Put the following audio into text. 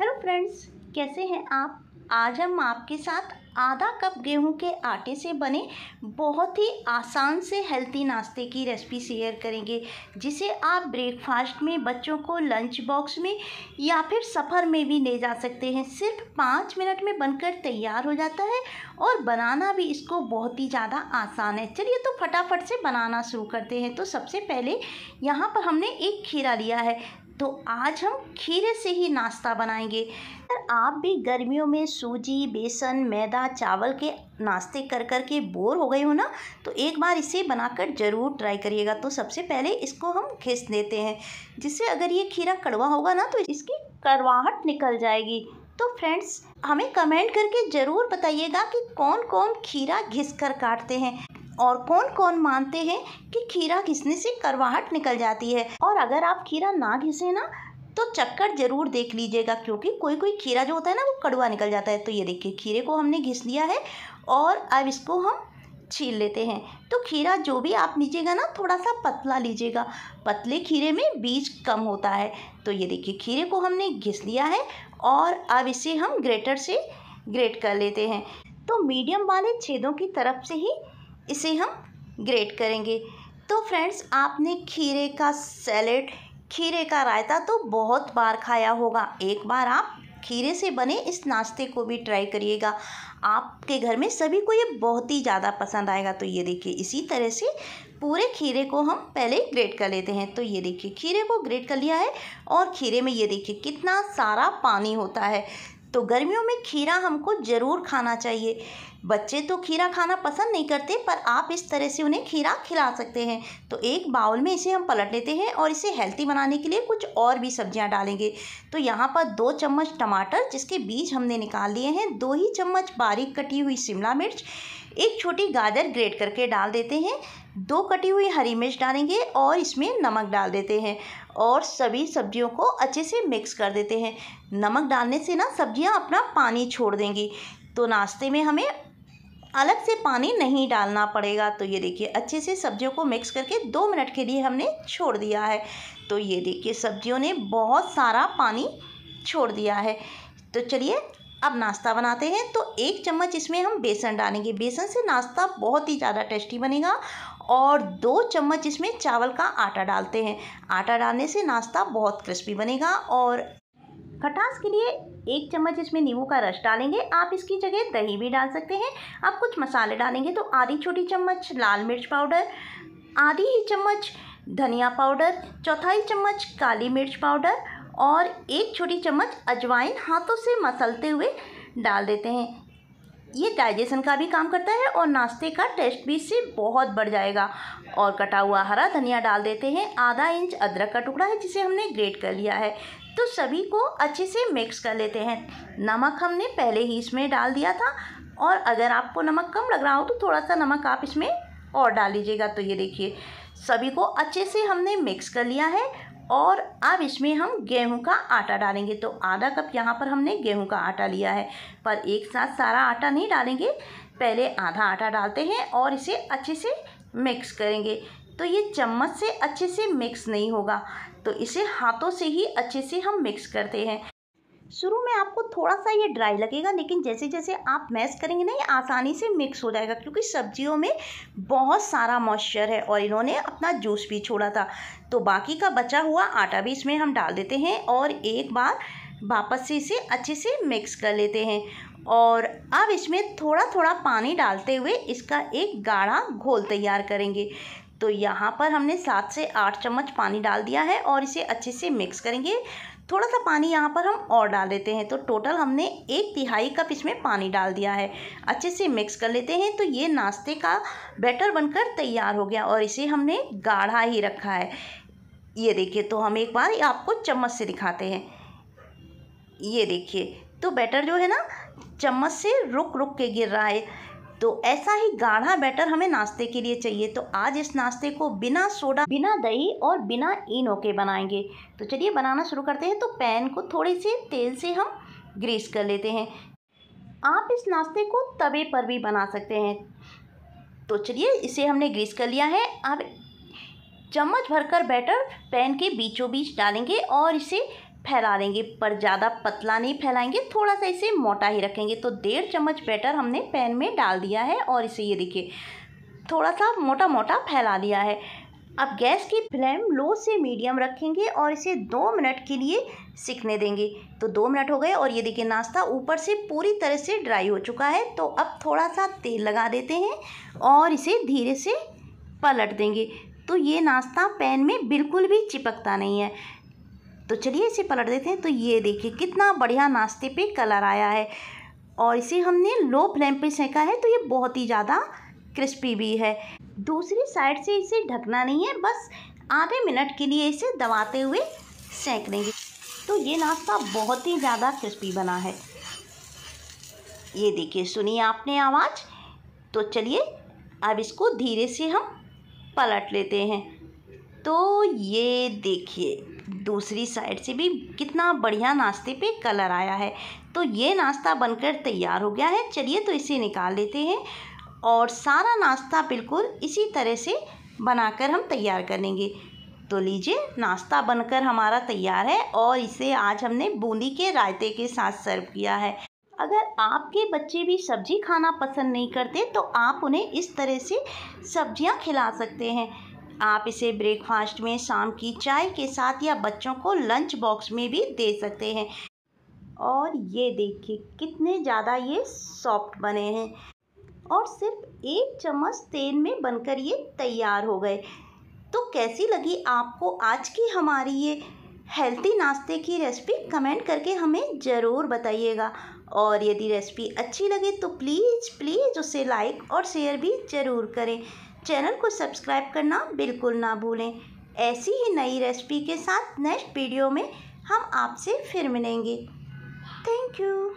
hello friends कैसे हैं आप आज हम आपके साथ आधा कप गेहूं के आटे से बने बहुत ही आसान से हेल्थी नाश्ते की रेसिपी शेयर करेंगे जिसे आप ब्रेकफास्ट में बच्चों को लंच बॉक्स में या फिर सफ़र में भी ले जा सकते हैं सिर्फ पाँच मिनट में बनकर तैयार हो जाता है और बनाना भी इसको बहुत ही ज़्यादा आसान है चलिए तो फटाफट से बनाना शुरू करते हैं तो सबसे पहले यहाँ पर हमने एक खीरा लिया है तो आज हम खीरे से ही नाश्ता बनाएंगे अगर आप भी गर्मियों में सूजी बेसन मैदा चावल के नाश्ते कर कर के बोर हो गए हो ना तो एक बार इसे बनाकर ज़रूर ट्राई करिएगा तो सबसे पहले इसको हम घिस देते हैं जिससे अगर ये खीरा कड़वा होगा ना तो इसकी कड़वाहट निकल जाएगी तो फ्रेंड्स हमें कमेंट करके ज़रूर बताइएगा कि कौन कौन खीरा घिस कर काटते हैं और कौन कौन मानते हैं कि खीरा घिसने से करवाहट निकल जाती है और अगर आप खीरा ना घिसे ना तो चक्कर जरूर देख लीजिएगा क्योंकि कोई कोई खीरा जो होता है ना वो कड़वा निकल जाता है तो ये देखिए खीरे को हमने घिस लिया है और अब इसको हम छील लेते हैं तो खीरा जो भी आप लीजिएगा ना थोड़ा सा पतला लीजिएगा पतले खीरे में बीज कम होता है तो ये देखिए खीरे को हमने घिस लिया है और अब इसे हम ग्रेटर से ग्रेट कर लेते हैं तो मीडियम वाले छेदों की तरफ से ही इसे हम ग्रेट करेंगे तो फ्रेंड्स आपने खीरे का सैलेड खीरे का रायता तो बहुत बार खाया होगा एक बार आप खीरे से बने इस नाश्ते को भी ट्राई करिएगा आपके घर में सभी को ये बहुत ही ज़्यादा पसंद आएगा तो ये देखिए इसी तरह से पूरे खीरे को हम पहले ग्रेट कर लेते हैं तो ये देखिए खीरे को ग्रेट कर लिया है और खीरे में ये देखिए कितना सारा पानी होता है तो गर्मियों में खीरा हमको ज़रूर खाना चाहिए बच्चे तो खीरा खाना पसंद नहीं करते पर आप इस तरह से उन्हें खीरा खिला सकते हैं तो एक बाउल में इसे हम पलट लेते हैं और इसे हेल्थी बनाने के लिए कुछ और भी सब्जियां डालेंगे तो यहाँ पर दो चम्मच टमाटर जिसके बीज हमने निकाल लिए हैं दो ही चम्मच बारीक कटी हुई शिमला मिर्च एक छोटी गाजर ग्रेट करके डाल देते हैं दो कटी हुई हरी मिर्च डालेंगे और इसमें नमक डाल देते हैं और सभी सब्जियों को अच्छे से मिक्स कर देते हैं नमक डालने से ना सब्जियां अपना पानी छोड़ देंगी तो नाश्ते में हमें अलग से पानी नहीं डालना पड़ेगा तो ये देखिए अच्छे से सब्जियों को मिक्स करके दो मिनट के लिए हमने छोड़ दिया है तो ये देखिए सब्जियों ने बहुत सारा पानी छोड़ दिया है तो चलिए अब नाश्ता बनाते हैं तो एक चम्मच इसमें हम बेसन डालेंगे बेसन से नाश्ता बहुत ही ज़्यादा टेस्टी बनेगा और दो चम्मच इसमें चावल का आटा डालते हैं आटा डालने से नाश्ता बहुत क्रिस्पी बनेगा और खटास के लिए एक चम्मच इसमें नींबू का रस डालेंगे आप इसकी जगह दही भी डाल सकते हैं आप कुछ मसाले डालेंगे तो आधी छोटी चम्मच लाल मिर्च पाउडर आधी ही चम्मच धनिया पाउडर चौथाई चम्मच काली मिर्च पाउडर और एक छोटी चम्मच अजवाइन हाथों से मसलते हुए डाल देते हैं ये डाइजेशन का भी काम करता है और नाश्ते का टेस्ट भी इससे बहुत बढ़ जाएगा और कटा हुआ हरा धनिया डाल देते हैं आधा इंच अदरक का टुकड़ा है जिसे हमने ग्रेट कर लिया है तो सभी को अच्छे से मिक्स कर लेते हैं नमक हमने पहले ही इसमें डाल दिया था और अगर आपको नमक कम लग रहा हो तो थोड़ा सा नमक आप इसमें और डाल लीजिएगा तो ये देखिए सभी को अच्छे से हमने मिक्स कर लिया है और अब इसमें हम गेहूं का आटा डालेंगे तो आधा कप यहाँ पर हमने गेहूं का आटा लिया है पर एक साथ सारा आटा नहीं डालेंगे पहले आधा आटा डालते हैं और इसे अच्छे से मिक्स करेंगे तो ये चम्मच से अच्छे से मिक्स नहीं होगा तो इसे हाथों से ही अच्छे से हम मिक्स करते हैं शुरू में आपको थोड़ा सा ये ड्राई लगेगा लेकिन जैसे जैसे आप मैश करेंगे ना ये आसानी से मिक्स हो जाएगा क्योंकि सब्जियों में बहुत सारा मॉइस्चर है और इन्होंने अपना जूस भी छोड़ा था तो बाकी का बचा हुआ आटा भी इसमें हम डाल देते हैं और एक बार वापस से इसे अच्छे से मिक्स कर लेते हैं और अब इसमें थोड़ा थोड़ा पानी डालते हुए इसका एक गाढ़ा घोल तैयार करेंगे तो यहाँ पर हमने सात से आठ चम्मच पानी डाल दिया है और इसे अच्छे से मिक्स करेंगे थोड़ा सा पानी यहाँ पर हम और डाल देते हैं तो टोटल हमने एक तिहाई कप इसमें पानी डाल दिया है अच्छे से मिक्स कर लेते हैं तो ये नाश्ते का बैटर बनकर तैयार हो गया और इसे हमने गाढ़ा ही रखा है ये देखिए तो हम एक बार आपको चम्मच से दिखाते हैं ये देखिए तो बैटर जो है ना चम्मच से रुक रुक के गिर रहा है तो ऐसा ही गाढ़ा बैटर हमें नाश्ते के लिए चाहिए तो आज इस नाश्ते को बिना सोडा बिना दही और बिना इनो के बनाएंगे तो चलिए बनाना शुरू करते हैं तो पैन को थोड़े से तेल से हम ग्रीस कर लेते हैं आप इस नाश्ते को तवे पर भी बना सकते हैं तो चलिए इसे हमने ग्रीस कर लिया है अब चम्मच भरकर बैटर पैन के बीचों बीच डालेंगे और इसे फैला देंगे पर ज़्यादा पतला नहीं फैलाएंगे थोड़ा सा इसे मोटा ही रखेंगे तो डेढ़ चम्मच बैटर हमने पैन में डाल दिया है और इसे ये देखिए थोड़ा सा मोटा मोटा फैला दिया है अब गैस की फ्लेम लो से मीडियम रखेंगे और इसे दो मिनट के लिए सिकने देंगे तो दो मिनट हो गए और ये देखिए नाश्ता ऊपर से पूरी तरह से ड्राई हो चुका है तो अब थोड़ा सा तेल लगा देते हैं और इसे धीरे से पलट देंगे तो ये नाश्ता पैन में बिल्कुल भी चिपकता नहीं है तो चलिए इसे पलट देते हैं तो ये देखिए कितना बढ़िया नाश्ते पे कलर आया है और इसे हमने लो फ्लेम पे सेका है तो ये बहुत ही ज़्यादा क्रिस्पी भी है दूसरी साइड से इसे ढकना नहीं है बस आधे मिनट के लिए इसे दबाते हुए सेंक लेंगे तो ये नाश्ता बहुत ही ज़्यादा क्रिस्पी बना है ये देखिए सुनिए आपने आवाज़ तो चलिए अब इसको धीरे से हम पलट लेते हैं तो ये देखिए दूसरी साइड से भी कितना बढ़िया नाश्ते पे कलर आया है तो ये नाश्ता बनकर तैयार हो गया है चलिए तो इसे निकाल लेते हैं और सारा नाश्ता बिल्कुल इसी तरह से बनाकर हम तैयार करेंगे तो लीजिए नाश्ता बनकर हमारा तैयार है और इसे आज हमने बूंदी के रायते के साथ सर्व किया है अगर आपके बच्चे भी सब्जी खाना पसंद नहीं करते तो आप उन्हें इस तरह से सब्जियां खिला सकते हैं आप इसे ब्रेकफास्ट में शाम की चाय के साथ या बच्चों को लंच बॉक्स में भी दे सकते हैं और ये देखिए कितने ज़्यादा ये सॉफ्ट बने हैं और सिर्फ एक चम्मच तेल में बनकर ये तैयार हो गए तो कैसी लगी आपको आज की हमारी ये हेल्थी नाश्ते की रेसिपी कमेंट करके हमें ज़रूर बताइएगा और यदि रेसिपी अच्छी लगे तो प्लीज़ प्लीज़ उसे लाइक और शेयर भी ज़रूर करें चैनल को सब्सक्राइब करना बिल्कुल ना भूलें ऐसी ही नई रेसिपी के साथ नेक्स्ट वीडियो में हम आपसे फिर मिलेंगे थैंक यू